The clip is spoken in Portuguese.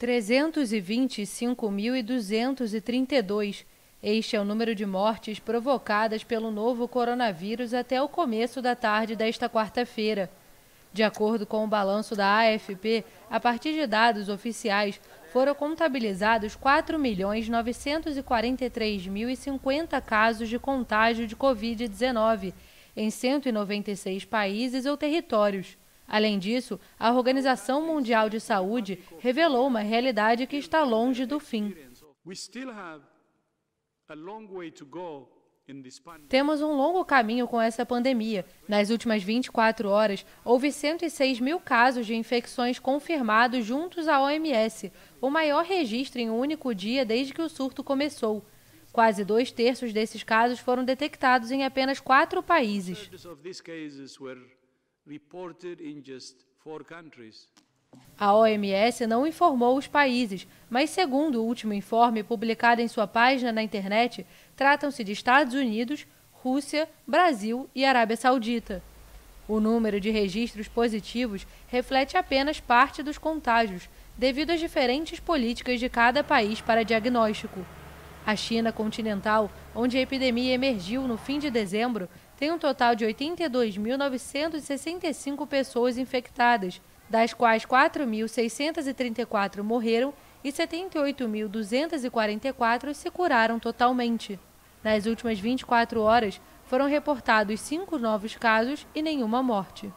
325.232. Este é o número de mortes provocadas pelo novo coronavírus até o começo da tarde desta quarta-feira. De acordo com o balanço da AFP, a partir de dados oficiais, foram contabilizados 4.943.050 casos de contágio de Covid-19 em 196 países ou territórios. Além disso, a Organização Mundial de Saúde revelou uma realidade que está longe do fim. Temos um longo caminho com essa pandemia. Nas últimas 24 horas, houve 106 mil casos de infecções confirmados juntos à OMS, o maior registro em um único dia desde que o surto começou. Quase dois terços desses casos foram detectados em apenas quatro países. A OMS não informou os países, mas segundo o último informe publicado em sua página na internet, tratam-se de Estados Unidos, Rússia, Brasil e Arábia Saudita. O número de registros positivos reflete apenas parte dos contágios, devido às diferentes políticas de cada país para diagnóstico. A China continental, onde a epidemia emergiu no fim de dezembro, tem um total de 82.965 pessoas infectadas, das quais 4.634 morreram e 78.244 se curaram totalmente. Nas últimas 24 horas, foram reportados cinco novos casos e nenhuma morte.